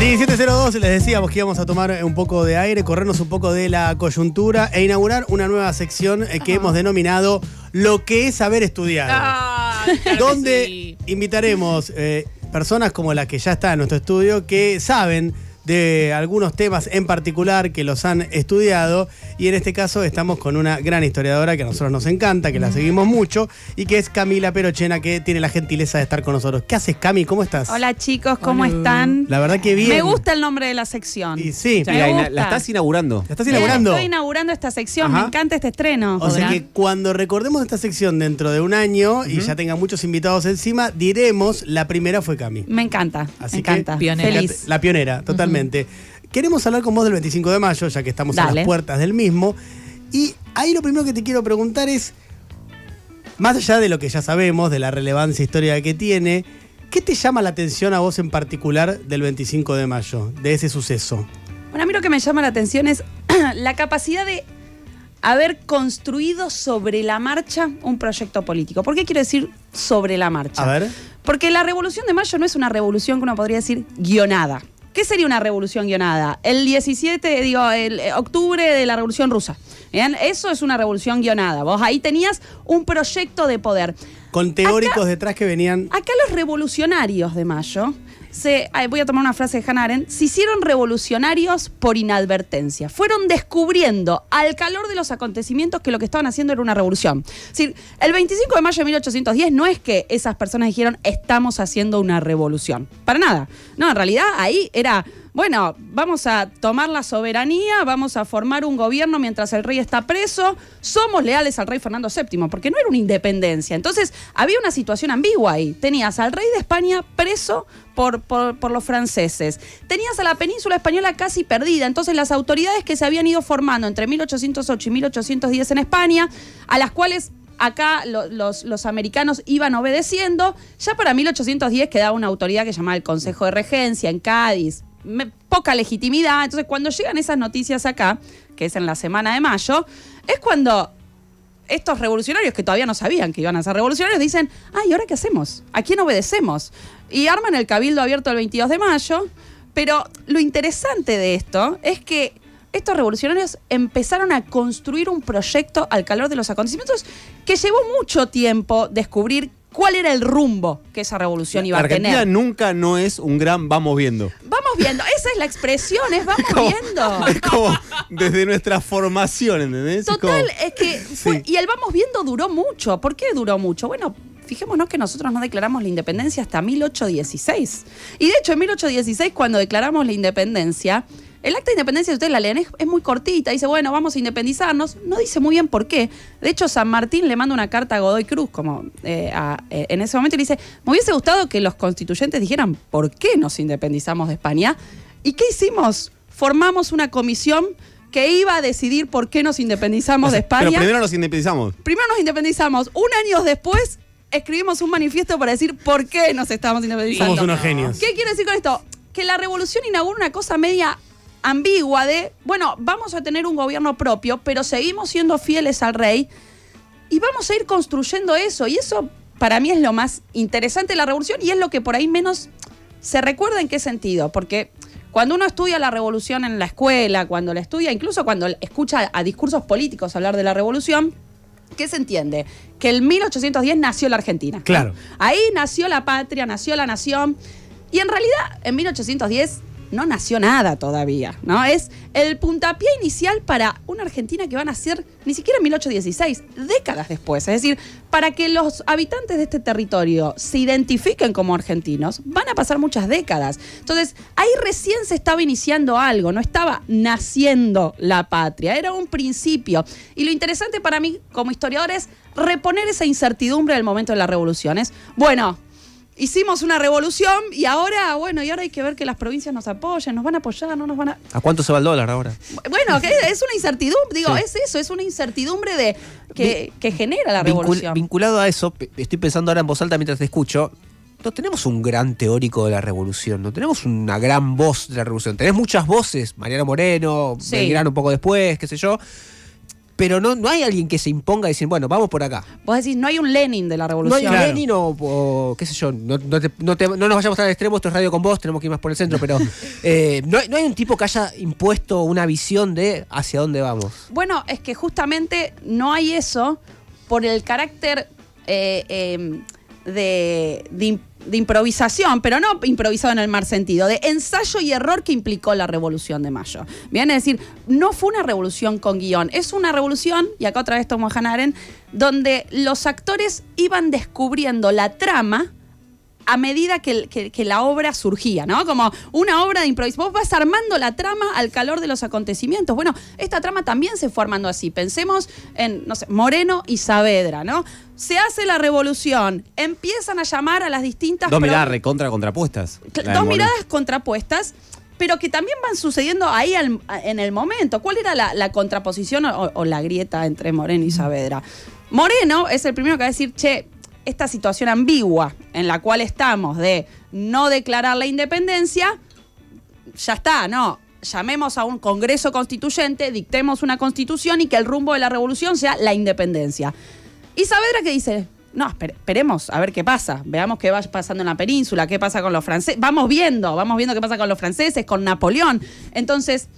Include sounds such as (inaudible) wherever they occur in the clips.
1702, les decíamos que íbamos a tomar eh, un poco de aire, corrernos un poco de la coyuntura e inaugurar una nueva sección eh, que hemos denominado Lo que es saber estudiar. Ah, donde invitaremos eh, personas como las que ya están en nuestro estudio que saben de algunos temas en particular que los han estudiado y en este caso estamos con una gran historiadora que a nosotros nos encanta, que la seguimos mucho y que es Camila Perochena que tiene la gentileza de estar con nosotros. ¿Qué haces Cami? ¿Cómo estás? Hola chicos, ¿cómo están? La verdad que bien. Me gusta el nombre de la sección. Y sí, la, estás inaugurando. La estás inaugurando. estoy inaugurando esta sección, me encanta este estreno. O sea que cuando recordemos esta sección dentro de un año y ya tenga muchos invitados encima, diremos la primera fue Cami. Me encanta. Así me encanta. Feliz. La, pionera, totalmente. Queremos hablar con vos del 25 de mayo, ya que estamos a las puertas del mismo. Y ahí lo primero que te quiero preguntar es, más allá de lo que ya sabemos, de la relevancia histórica que tiene, ¿qué te llama la atención a vos en particular del 25 de mayo, de ese suceso? Bueno, a mí lo que me llama la atención es (clears throat) la capacidad de haber construido sobre la marcha un proyecto político. ¿Por qué quiero decir sobre la marcha? A ver. Porque la revolución de mayo no es una revolución que uno podría decir guionada. ¿Qué sería una revolución guionada? El 17, digo, el eh, octubre de la Revolución Rusa. Eso es una revolución guionada. Vos ahí tenías un proyecto de poder. Con teóricos detrás que venían. Acá los revolucionarios de mayo, se, voy a tomar una frase de Hannah se hicieron revolucionarios por inadvertencia. Fueron descubriendo al calor de los acontecimientos que lo que estaban haciendo era una revolución. Es decir, el 25 de mayo de 1810 no es que esas personas dijeron estamos haciendo una revolución. Para nada. No, en realidad ahí era bueno, vamos a tomar la soberanía, vamos a formar un gobierno mientras el rey está preso, somos leales al rey Fernando VII, porque no era una independencia. Entonces, había una situación ambigua ahí. Tenías al rey de España preso por, los franceses. Tenías a la península española casi perdida, entonces las autoridades que se habían ido formando entre 1808 y 1810 en España, a las cuales acá los, los, americanos iban obedeciendo, ya para 1810 quedaba una autoridad que llamaba el Consejo de Regencia en Cádiz, poca legitimidad. Entonces, cuando llegan esas noticias acá, que es en la semana de mayo, es cuando estos revolucionarios que todavía no sabían que iban a ser revolucionarios dicen, ay, ¿y ahora qué hacemos? ¿A quién obedecemos? Y arman el cabildo abierto el 22 de mayo, pero lo interesante de esto es que estos revolucionarios empezaron a construir un proyecto al calor de los acontecimientos que llevó mucho tiempo descubrir cuál era el rumbo que esa revolución iba a tener? Argentina nunca no es un gran vamos viendo. Vamos viendo, esa es la expresión, es vamos (laughs) viendo. Es como desde nuestra formación, ¿entendés? Total, es, que (laughs) fue, y el vamos viendo duró mucho. ¿Por qué duró mucho? Bueno, fijémonos que nosotros no declaramos la independencia hasta 1816. Y de hecho, en 1816 cuando declaramos la independencia, el acta de independencia, de ustedes la leen, es, muy cortita. Dice, bueno, vamos a independizarnos. No dice muy bien por qué. De hecho, San Martín le manda una carta a Godoy Cruz, como eh, eh, en ese momento, le dice, me hubiese gustado que los constituyentes dijeran por qué nos independizamos de España. ¿Y qué hicimos? Formamos una comisión que iba a decidir por qué nos independizamos de España. Pero primero nos independizamos. Primero nos independizamos. Un año después escribimos un manifiesto para decir por qué nos estamos independizando. Somos unos genios. ¿Qué quiere decir con esto? Que la revolución inaugura una cosa media ambigua de, bueno, vamos a tener un gobierno propio, pero seguimos siendo fieles al rey y vamos a ir construyendo eso. Y eso para mí es lo más interesante de la revolución y es lo que por ahí menos se recuerda en qué sentido, porque cuando uno estudia la revolución en la escuela, cuando la estudia, incluso cuando escucha a discursos políticos hablar de la revolución, ¿qué se entiende? Que en 1810 nació la Argentina. Claro. Ahí nació la patria, nació la nación. Y en realidad, en 1810 no nació nada todavía, ¿no? Es el puntapié inicial para una Argentina que van a nacer ni siquiera en 1816, décadas después. Es decir, para que los habitantes de este territorio se identifiquen como argentinos, van a pasar muchas décadas. Entonces, ahí recién se estaba iniciando algo, no estaba naciendo la patria, era un principio. Y lo interesante para mí como historiador es reponer esa incertidumbre del momento de las revoluciones. bueno, hicimos una revolución y ahora, bueno, y ahora hay que ver que las provincias nos apoyen, nos van a apoyar, no nos van a. ¿A cuánto se va el dólar ahora? Bueno, es una incertidumbre, digo, es eso, es una incertidumbre de que, genera la revolución. vinculado a eso, estoy pensando ahora en voz alta mientras te escucho. No tenemos un gran teórico de la revolución, no tenemos una gran voz de la revolución. Tenés muchas voces, Mariano Moreno, sí. un poco después, qué sé yo pero no, no hay alguien que se imponga y decir, bueno, vamos por acá. Vos decís, no hay un Lenin de la revolución. No hay Lenin o, qué sé yo, no, nos vayamos al extremo, esto es radio con vos, tenemos que ir más por el centro, pero (laughs) eh, no, hay un tipo que haya impuesto una visión de hacia dónde vamos. Bueno, es que justamente no hay eso por el carácter eh, em, de, de de improvisación, pero no improvisado en el mal sentido, de ensayo y error que implicó la revolución de mayo. Bien, es decir, no fue una revolución con guión, es una revolución, y acá otra vez tomo a donde los actores iban descubriendo la trama a medida que, la obra surgía, ¿no? Como una obra de improvisación. Vos vas armando la trama al calor de los acontecimientos. Bueno, esta trama también se fue armando así. Pensemos en, no sé, Moreno y Saavedra, ¿no? Se hace la revolución, empiezan a llamar a las distintas... Dos miradas recontra contrapuestas. Dos miradas contrapuestas pero que también van sucediendo ahí en el momento. ¿Cuál era la, contraposición o, o, la grieta entre Moreno y Saavedra? Moreno es el primero que va a decir, che, esta situación ambigua en la cual estamos de no declarar la independencia, ya está, no. Llamemos a un Congreso Constituyente, dictemos una constitución y que el rumbo de la revolución sea la independencia. Y Saavedra que dice, no, esperemos a ver qué pasa, veamos qué va pasando en la península, qué pasa con los franceses, vamos viendo, vamos viendo qué pasa con los franceses, con Napoleón. Entonces,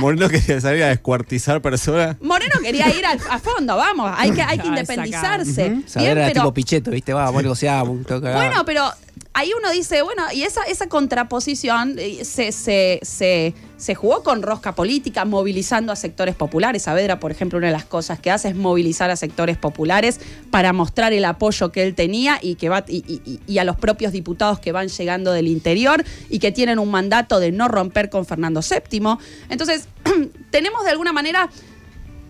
Moreno quería salir a descuartizar personas. Moreno quería ir a, fondo, vamos, hay que, hay que independizarse. Uh era tipo Pichetto, ¿viste? Vamos, Bueno, pero ahí uno dice, bueno, y esa, esa contraposición eh, se, jugó con rosca política, movilizando a sectores populares. Saavedra, por ejemplo, una de las cosas que hace es movilizar a sectores populares para mostrar el apoyo que él tenía y, que va, y a los propios diputados que van llegando del interior y que tienen un mandato de no romper con Fernando VII. Entonces, (clears throat) tenemos de alguna manera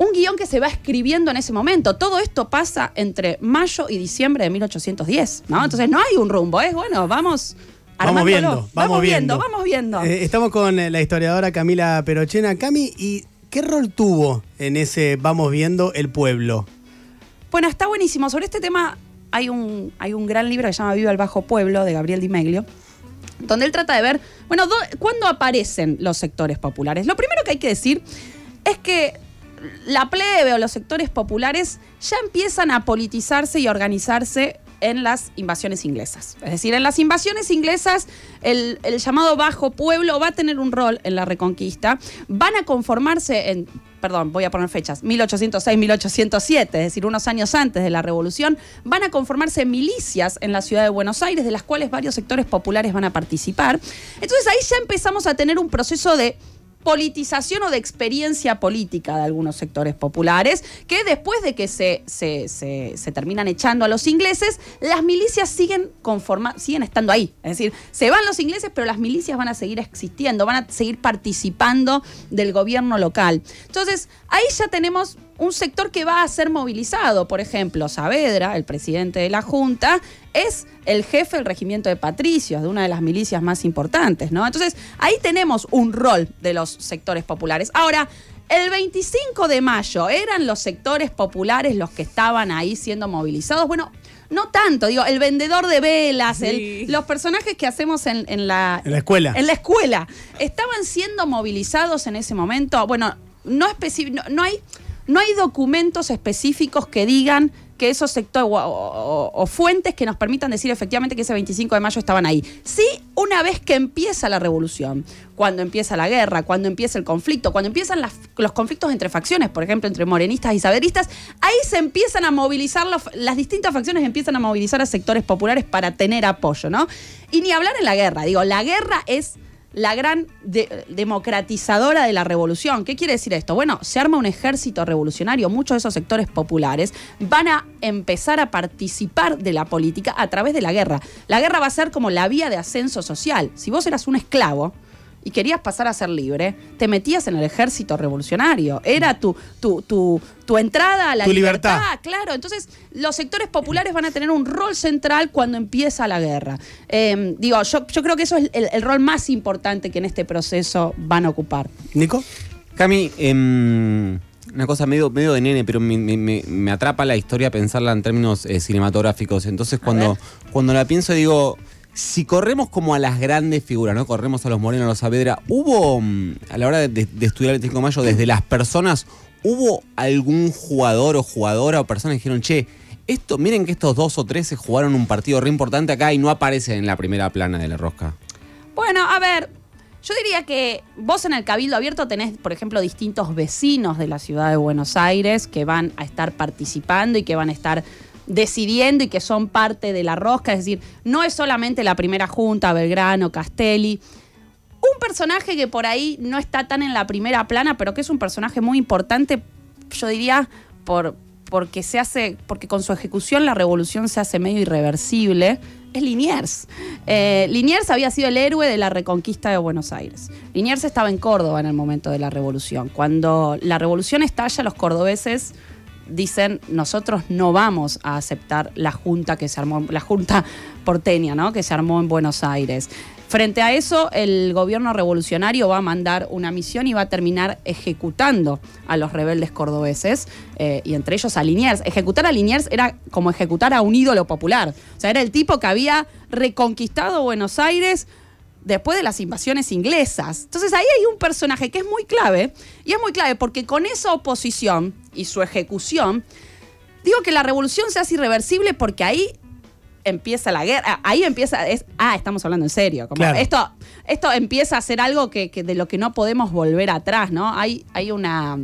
un guión que se va escribiendo en ese momento. Todo esto pasa entre mayo y diciembre de 1810, ¿no? Entonces no hay un rumbo, es ¿eh? bueno, vamos... Vamos viendo, vamos, viendo, vamos viendo. Eh, estamos con eh, la historiadora Camila Perochena. Cami, ¿y qué rol tuvo en ese vamos viendo el pueblo? Bueno, está buenísimo. Sobre este tema hay un, hay un gran libro que se llama Viva el Bajo Pueblo de Gabriel Di Meglio donde él trata de ver, bueno, ¿cuándo aparecen los sectores populares? Lo primero que hay que decir es que la plebe o los sectores populares ya empiezan a politizarse y organizarse en las invasiones inglesas. Es decir, en las invasiones inglesas el, el, llamado bajo pueblo va a tener un rol en la reconquista, van a conformarse en, perdón, voy a poner fechas, 1806, 1807, es decir, unos años antes de la revolución, van a conformarse milicias en la ciudad de Buenos Aires, de las cuales varios sectores populares van a participar. Entonces ahí ya empezamos a tener un proceso de politización o de experiencia política de algunos sectores populares, que después de que se, se, se, terminan echando a los ingleses, las milicias siguen, conforma, siguen estando ahí. Es decir, se van los ingleses, pero las milicias van a seguir existiendo, van a seguir participando del gobierno local. Entonces, ahí ya tenemos un sector que va a ser movilizado. Por ejemplo, Saavedra, el presidente de la Junta, es el jefe del regimiento de patricios, de una de las milicias más importantes, ¿no? Entonces, ahí tenemos un rol de los sectores populares. Ahora, el 25 de mayo, ¿eran los sectores populares los que estaban ahí siendo movilizados? Bueno, no tanto, digo, el vendedor de velas, los personajes que hacemos en, la, en la escuela. En la escuela. ¿Estaban siendo movilizados en ese momento? Bueno, no, no hay no hay documentos específicos que digan que esos sectores o, fuentes que nos permitan decir efectivamente que ese 25 de mayo estaban ahí. Sí, una vez que empieza la revolución, cuando empieza la guerra, cuando empieza el conflicto, cuando empiezan los conflictos entre facciones, por ejemplo, entre morenistas y saberistas, ahí se empiezan a movilizar, las distintas facciones empiezan a movilizar a sectores populares para tener apoyo, ¿no? Y ni hablar en la guerra, digo, la guerra es la gran democratizadora de la revolución. ¿Qué quiere decir esto? Bueno, se arma un ejército revolucionario, muchos de esos sectores populares van a empezar a participar de la política a través de la guerra. La guerra va a ser como la vía de ascenso social. Si vos eras un esclavo, y querías pasar a ser libre, te metías en el ejército revolucionario. Era tu, tu, entrada a la libertad. Claro, entonces los sectores populares van a tener un rol central cuando empieza la guerra. Eh, digo, yo, creo que eso es el, rol más importante que en este proceso van a ocupar. Nico. Cami, em, una cosa medio, medio de nene, pero me, atrapa la historia pensarla en términos eh, cinematográficos. Entonces cuando, cuando la pienso digo si corremos como a las grandes figuras, ¿no? Corremos a los Moreno, a los Saavedra, ¿hubo, mm, a la hora de, estudiar el 5 de mayo, desde las personas, ¿hubo algún jugador o jugadora o persona que dijeron, che, esto, miren que estos dos o tres se jugaron un partido re importante acá y no aparecen en la primera plana de la rosca? Bueno, a ver, yo diría que vos en el Cabildo Abierto tenés, por ejemplo, distintos vecinos de la ciudad de Buenos Aires que van a estar participando y que van a estar decidiendo y que son parte de la rosca, es decir, no es solamente la primera junta, Belgrano, Castelli. Un personaje que por ahí no está tan en la primera plana, pero que es un personaje muy importante, yo diría, por, porque se hace, porque con su ejecución la revolución se hace medio irreversible, es Liniers. Eh, Liniers había sido el héroe de la reconquista de Buenos Aires. Liniers estaba en Córdoba en el momento de la revolución. Cuando la revolución estalla, los cordobeses dicen, nosotros no vamos a aceptar la junta que se armó, la junta porteña, ¿no? Que se armó en Buenos Aires. Frente a eso, el gobierno revolucionario va a mandar una misión y va a terminar ejecutando a los rebeldes cordobeses, eh, y entre ellos a Liniers. Ejecutar a Liniers era como ejecutar a un ídolo popular. O sea, era el tipo que había reconquistado Buenos Aires después de las invasiones inglesas. Entonces ahí hay un personaje que es muy clave, y es muy clave porque con esa oposición y su ejecución, digo que la revolución se hace irreversible porque ahí empieza la guerra, ah, ahí empieza, es, ah, estamos hablando en serio, como esto, esto empieza a ser algo que, de lo que no podemos volver atrás, ¿no? Hay, hay una,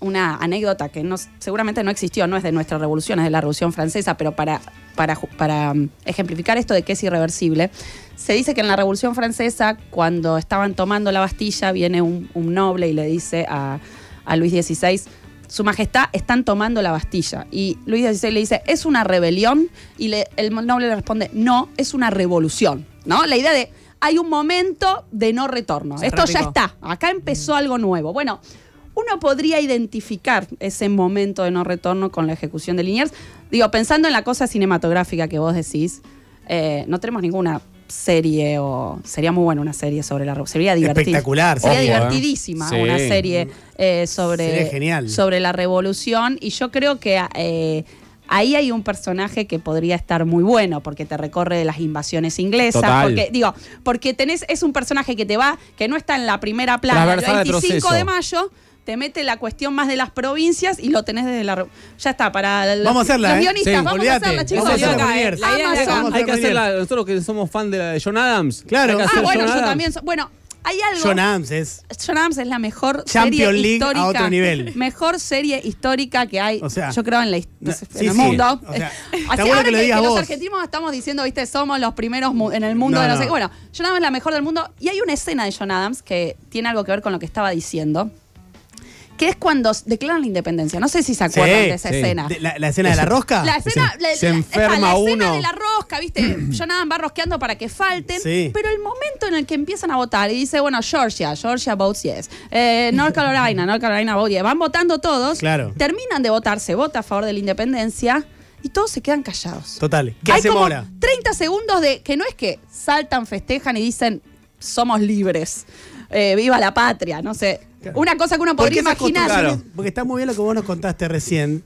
una anécdota que no, seguramente no existió, no es de nuestra revolución, es de la Revolución Francesa, pero para, para, para um, ejemplificar esto de que es irreversible, se dice que en la Revolución Francesa, cuando estaban tomando la Bastilla, viene un noble y le dice a a Luis XVI, Su Majestad están tomando la Bastilla. Y Luis XVI le dice, es una rebelión, y el noble le responde, no, es una revolución. ¿No? La idea de, hay un momento de no retorno. Esto ya está, acá empezó algo nuevo. Bueno, uno podría identificar ese momento de no retorno con la ejecución de Liniers. Digo, pensando en la cosa cinematográfica que vos decís, eh, no tenemos ninguna serie o sería muy buena una serie sobre la revolución. Sería Sería divertidísima una serie eh, sobre, sobre la revolución y yo creo que... Eh, ahí hay un personaje que podría estar muy bueno porque te recorre de las invasiones inglesas porque digo porque tenés es un personaje que te va que no está en la primera plana el 25 de mayo te mete la cuestión más de las provincias y lo tenés desde la. Ya está, para los, vamos a ¿eh? guionistas. vamos a hacerla, chicos. Vamos a hacerla la hay que hacerla. Nosotros que somos fan de, la de John Adams. Claro. Ah, bueno, yo también. bueno, hay algo. John Adams es. John Adams es la mejor serie League histórica. A otro nivel. (laughs) Mejor serie histórica que hay. yo creo en, la, el mundo. O (laughs) Así que, lo que los argentinos estamos diciendo, viste, somos los primeros en el mundo de los. Bueno, John Adams es la mejor del mundo. Y hay una escena de John Adams que tiene algo que ver con lo que estaba diciendo que es cuando declaran la independencia. No sé si se acuerdan de esa escena. la, escena de la rosca? La Se- la- escena de la rosca, ¿viste? Jonathan (clears throat) va rosqueando para que falten. Pero el momento en el que empiezan a votar y dice, bueno, Georgia, Georgia votes yes. Eh, North Carolina, North Carolina votes yes. Van votando todos. Claro. Terminan de votar, se vota a favor de la independencia y todos se quedan callados. Total. ¿Qué Hay 30 segundos de que no es que saltan, festejan y dicen, somos libres. Eh, viva la patria, no sé. Una cosa que uno podría imaginar. Porque está muy bien lo que vos nos contaste recién,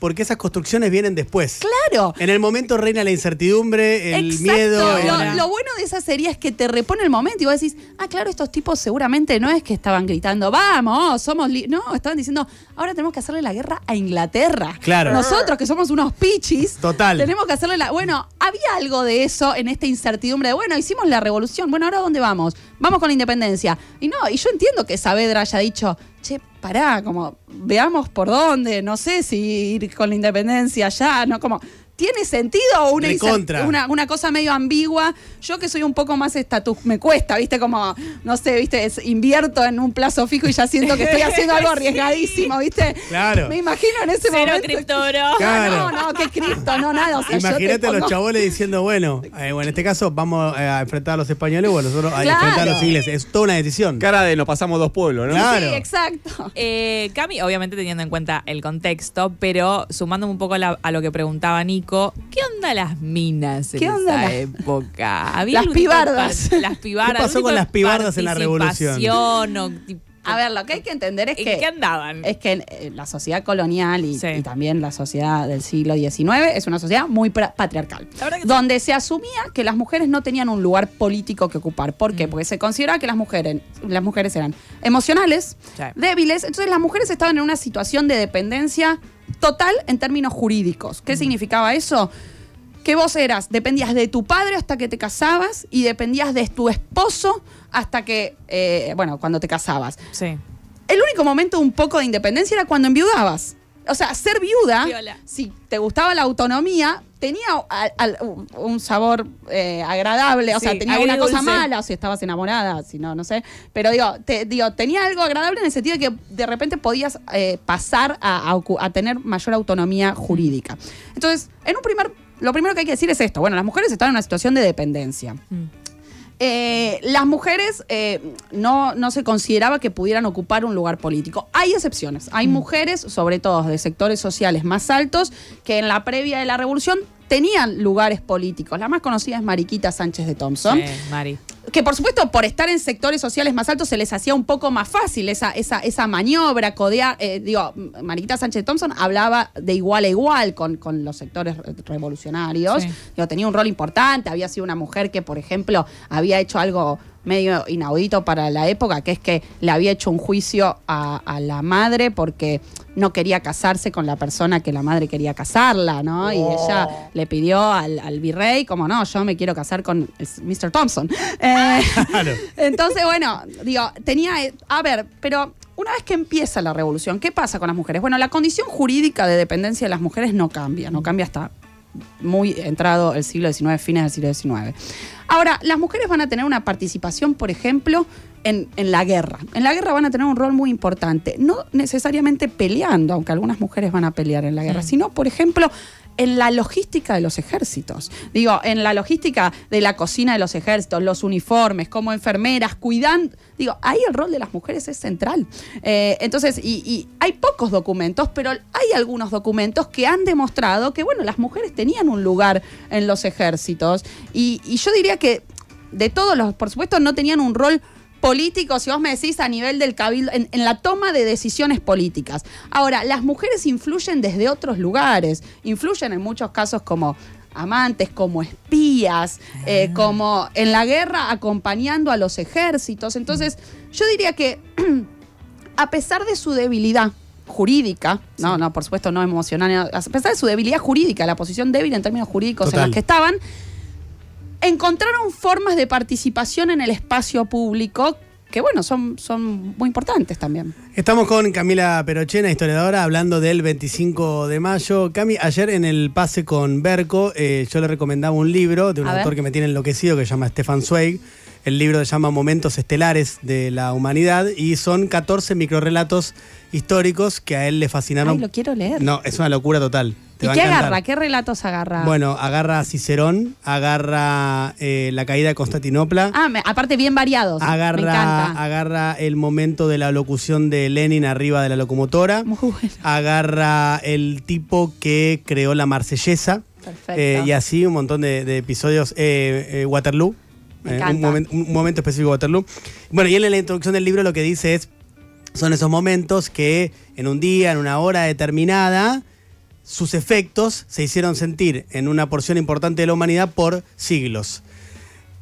porque esas construcciones vienen después. Claro. En el momento reina la incertidumbre, el miedo. Lo, lo, bueno de esa serie es que te repone el momento y vos decís, ah, claro, estos tipos seguramente no es que estaban gritando, vamos, somos. no, estaban diciendo, ahora tenemos que hacerle la guerra a Inglaterra. Claro. Nosotros que somos unos pichis. Total. Tenemos que hacerle la. Bueno, había algo de eso en esta incertidumbre de, bueno, hicimos la revolución, bueno, ahora dónde vamos? Vamos con la independencia. Y no, y yo entiendo que Saavedra haya dicho, che, pará, como veamos por dónde, no sé si ir con la independencia allá, ¿no? Como ¿Tiene sentido o una, una, cosa medio ambigua? Yo que soy un poco más estatus, me cuesta, ¿viste? Como, no sé, ¿viste? invierto en un plazo fijo y ya siento que estoy haciendo algo (laughs) arriesgadísimo, ¿viste? Claro. Me imagino en ese Cero momento. (laughs) Claro. No, no, qué cripto, no, nada. Imagínate a los chaboles diciendo, eh, bueno, en este caso vamos eh, a enfrentar a los españoles o a nosotros a enfrentar a los ingleses. Es toda una decisión. Cara de nos pasamos dos pueblos, ¿no? Claro. Sí, exacto. Eh, Cami, obviamente teniendo en cuenta el contexto, pero sumándome un poco a lo que preguntaba Nico ¿qué onda las minas en ¿Qué esa época? (laughs) las pibardas. Las pibardas. ¿Qué pasó con las pibardas en la revolución? a ver, lo que hay que entender es que. qué andaban? Es que eh, la sociedad colonial y, también la sociedad del siglo XIX es una sociedad muy patriarcal. Donde se asumía que las mujeres no tenían un lugar político que ocupar. ¿Por qué? Mm. Porque se consideraba que las mujeres, eran emocionales, débiles. Entonces las mujeres estaban en una situación de dependencia total en términos jurídicos. ¿Qué mm. significaba eso? que vos eras, dependías de tu padre hasta que te casabas y dependías de tu esposo hasta que, eh, bueno, cuando te casabas. Sí. El único momento un poco de independencia era cuando enviudabas o sea, ser viuda, si te gustaba la autonomía, tenía un sabor eh, agradable, o sea, tenía una cosa mala, o si estabas enamorada, si no, no sé. Pero digo, digo, tenía algo agradable en el sentido de que de repente podías eh, pasar a, tener mayor autonomía jurídica. Entonces, en un primer, lo primero que hay que decir es esto. Bueno, las mujeres están en una situación de dependencia. Mm. Eh, las mujeres eh, no, se consideraba que pudieran ocupar un lugar político. Hay excepciones. Hay mm. mujeres, sobre todo de sectores sociales más altos, que en la previa de la revolución tenían lugares políticos. La más conocida es Mariquita Sánchez de Thompson que por supuesto por estar en sectores sociales más altos se les hacía un poco más fácil esa, esa, esa maniobra, codear, eh, digo, Mariquita Sánchez Thompson hablaba de igual a igual con, los sectores revolucionarios, tenía un rol importante, había sido una mujer que, por ejemplo, había hecho algo medio inaudito para la época, que es que le había hecho un juicio a, la madre porque no quería casarse con la persona que la madre quería casarla, ¿no? Y oh. ella le pidió al, virrey, como no, yo me quiero casar con Mr. Thompson. (laughs) Eh, (laughs) entonces, bueno, digo, tenía, a ver, pero una vez que empieza la revolución, ¿qué pasa con las mujeres? Bueno, la condición jurídica de dependencia de las mujeres no cambia, no mm. cambia hasta muy entrado el siglo XIX, fines del siglo XIX. Ahora, las mujeres van a tener una participación, por ejemplo, en, en, la guerra. En la guerra van a tener un rol muy importante, no necesariamente peleando, aunque algunas mujeres van a pelear en la guerra, sino, por ejemplo, en la logística de los ejércitos. Digo, en la logística de la cocina de los ejércitos, los uniformes, como enfermeras, cuidando, Digo, ahí el rol de las mujeres es central. Eh, entonces, y, hay pocos documentos, pero hay algunos documentos que han demostrado que, bueno, las mujeres tenían un lugar en los ejércitos. Y, y yo diría que de todos los, por supuesto, no tenían un rol políticos, si vos me decís a nivel del cabildo, en, la toma de decisiones políticas. Ahora, las mujeres influyen desde otros lugares, influyen en muchos casos como amantes, como espías, eh, ah. como en la guerra acompañando a los ejércitos. Entonces, mm. yo diría que (clears throat) a pesar de su debilidad, jurídica, no, no, por supuesto no emocional, a pesar de su debilidad jurídica, la posición débil en términos jurídicos en las que estaban, encontraron formas de participación en el espacio público que bueno, son, son muy importantes también. Estamos con Camila Perochena, historiadora, hablando del 25 de mayo. Cami, ayer en el pase con Berco, eh, yo le recomendaba un libro de un autor que me tiene enloquecido que se llama Stefan Zweig. El libro se llama Momentos Estelares de la Humanidad y son 14 microrelatos históricos que a él le fascinaron. lo quiero leer. No, es una locura total. ¿Y qué agarra? ¿Qué relatos agarra? Bueno, agarra Cicerón, agarra eh, la caída de Constantinopla. Ah, aparte bien variados. Agarra, agarra el momento de la locución de Lenin arriba de la locomotora. Muy bueno. Agarra el tipo que creó la marsellesa. Perfecto. Eh, y así un montón de, episodios. Eh, Waterloo. Un, un, momento específico de Waterloo. Bueno, y en la introducción del libro lo que dice es, son esos momentos que en un día, en una hora determinada, sus efectos se hicieron sentir en una porción importante de la humanidad por siglos.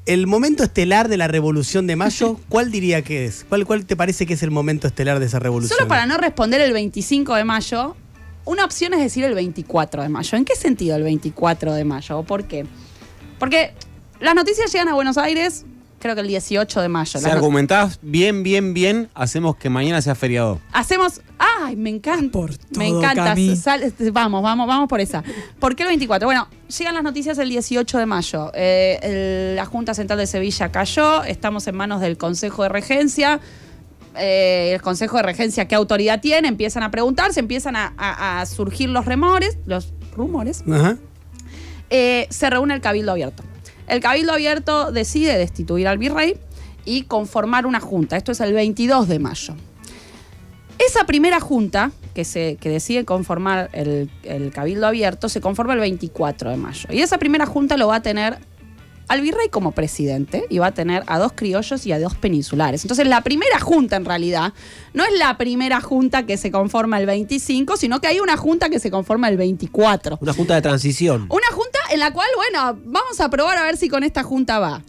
El momento estelar de la Revolución de Mayo, (laughs) ¿cuál diría que es? ¿Cuál, te parece que es el momento estelar de esa revolución? Solo para no responder el 25 de mayo, una opción es decir el 24 de mayo. ¿En qué sentido el 24 de mayo? o ¿Por qué? Porque las noticias llegan a Buenos Aires creo que el 18 de mayo. Si argumentás bien, bien, bien, hacemos que mañana sea feriado. Hacemos. ¡Ay, me encanta! Por todo, me encanta. Este, vamos, vamos, vamos por esa. ¿Por qué el 24? Bueno, llegan las noticias el 18 de mayo. Eh, la Junta Central de Sevilla cayó, estamos en manos del Consejo de Regencia. Eh, el Consejo de Regencia, ¿qué autoridad tiene? Empiezan a preguntarse, empiezan a, surgir los remores, los rumores. Ajá. Eh, se reúne el Cabildo Abierto. El Cabildo Abierto decide destituir al virrey y conformar una junta. Esto es el 22 de mayo. Esa primera junta que, se, decide conformar el, el Cabildo Abierto se conforma el 24 de mayo. Y esa primera junta lo va a tener al virrey como presidente y va a tener a dos criollos y a dos peninsulares. Entonces la primera junta en realidad no es la primera junta que se conforma el 25, sino que hay una junta que se conforma el 24. Una junta de transición. Una junta en la cual, bueno, vamos a probar a ver si con esta junta va.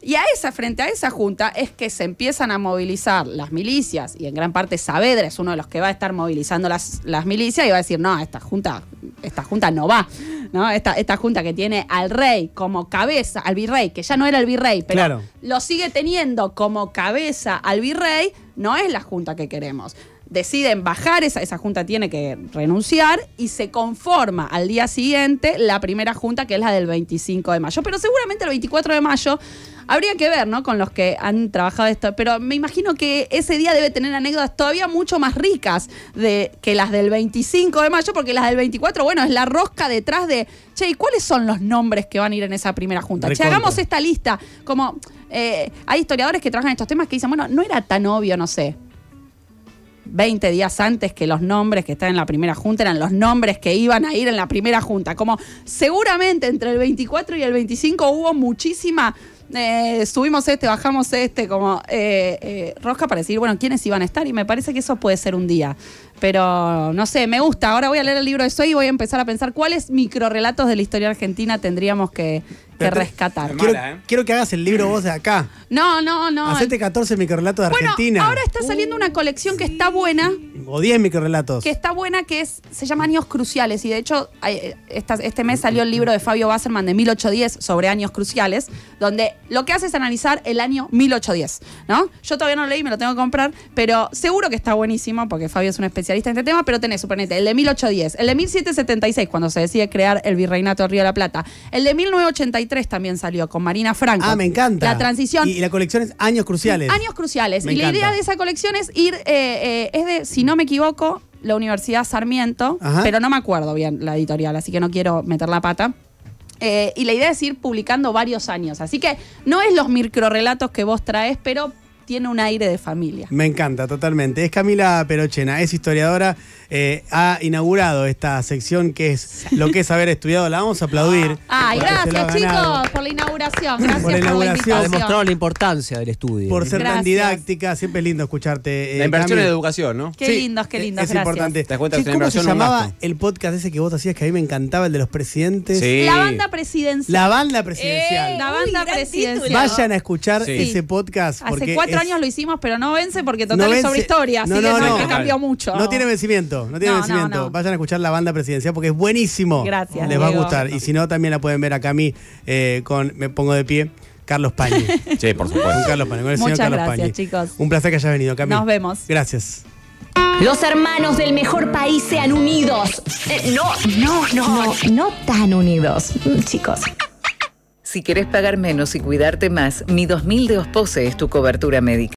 Y a esa, frente a esa junta, es que se empiezan a movilizar las milicias, y en gran parte Saavedra es uno de los que va a estar movilizando las, las milicias y va a decir, no, esta junta, esta junta no va, ¿no? Esta, esta junta que tiene al rey como cabeza, al virrey, que ya no era el virrey, pero lo sigue teniendo como cabeza al virrey, no es la junta que queremos deciden bajar, esa, esa junta tiene que renunciar y se conforma al día siguiente la primera junta que es la del 25 de mayo. Pero seguramente el 24 de mayo habría que ver, ¿no? Con los que han trabajado esto, pero me imagino que ese día debe tener anécdotas todavía mucho más ricas de, que las del 25 de mayo, porque las del 24, bueno, es la rosca detrás de, che, cuáles son los nombres que van a ir en esa primera junta? Che, hagamos esta lista, como eh, hay historiadores que trabajan estos temas que dicen, bueno, no era tan obvio, no sé, 20 días antes que los nombres que están en la primera junta eran los nombres que iban a ir en la primera junta. Como seguramente entre el 24 y el 25 hubo muchísima eh, subimos este, bajamos este, como eh, eh, rosca para decir, bueno, quiénes iban a estar. Y me parece que eso puede ser un día. Pero no sé, me gusta. Ahora voy a leer el libro de Soy y voy a empezar a pensar cuáles microrelatos de la historia argentina tendríamos que, rescatar. ¿eh? Quiero, que hagas el libro vos de acá. No, no, no. Hacete 14 microrelatos de Argentina. Ahora está saliendo una colección que está buena. O 10 microrelatos. Que está buena, que es, se llama Años Cruciales. Y de hecho, eh, este mes salió el libro de Fabio Wasserman de 1810 sobre años cruciales, donde lo que hace es analizar el año 1810. ¿no? Yo todavía no lo leí, me lo tengo que comprar, pero seguro que está buenísimo porque Fabio es un especialista en este tema, pero tenés, neta. el de 1810, el de 1776, cuando se decide crear el Virreinato de Río de la Plata, el de 1983 también salió con Marina Franco. Ah, me encanta. La transición. Y, la colección es Años Cruciales. Años Cruciales. y la idea de esa colección es ir, eh, eh, es de, si no me equivoco, la Universidad Sarmiento, pero no me acuerdo bien la editorial, así que no quiero meter la pata. Eh, y la idea es ir publicando varios años. Así que no es los microrelatos que vos traes, pero tiene un aire de familia. Me encanta, totalmente. Es Camila Perochena, es historiadora. Eh, ha inaugurado esta sección que es lo que es haber estudiado. La vamos a aplaudir. Ay, gracias chicos por la inauguración. Gracias por la, inauguración. Ha demostrado la importancia del estudio. Por ser tan didáctica, siempre es lindo escucharte. Eh, la inversión en educación, ¿no? Qué lindo, qué lindo. Es importante. ¿Te das cuenta que ¿Cómo se llamaba el podcast ese que vos hacías que a mí me encantaba, el de los presidentes? La banda presidencial. La banda presidencial. Eh, la banda presidencial. Vayan a escuchar ese podcast. Hace cuatro años lo hicimos, pero no vence porque total es sobre historia, así que no, es que cambió mucho. No tiene vencimiento no tiene vencimiento. Vayan a escuchar la banda presidencial porque es buenísimo. Gracias. Les va a gustar. Y si no, también la pueden ver acá a mí eh, con Me Pongo de Pie. Carlos Pañi. (laughs) Sí, por supuesto. Carlos Pañi, Muchas gracias, chicos. Un placer que hayas venido, Camilo. Nos vemos. Gracias. Los hermanos del mejor país sean unidos. Eh, no, no, no, no. tan unidos, chicos. Si quieres pagar menos y cuidarte más, mi 2000 de Ospose es tu cobertura médica.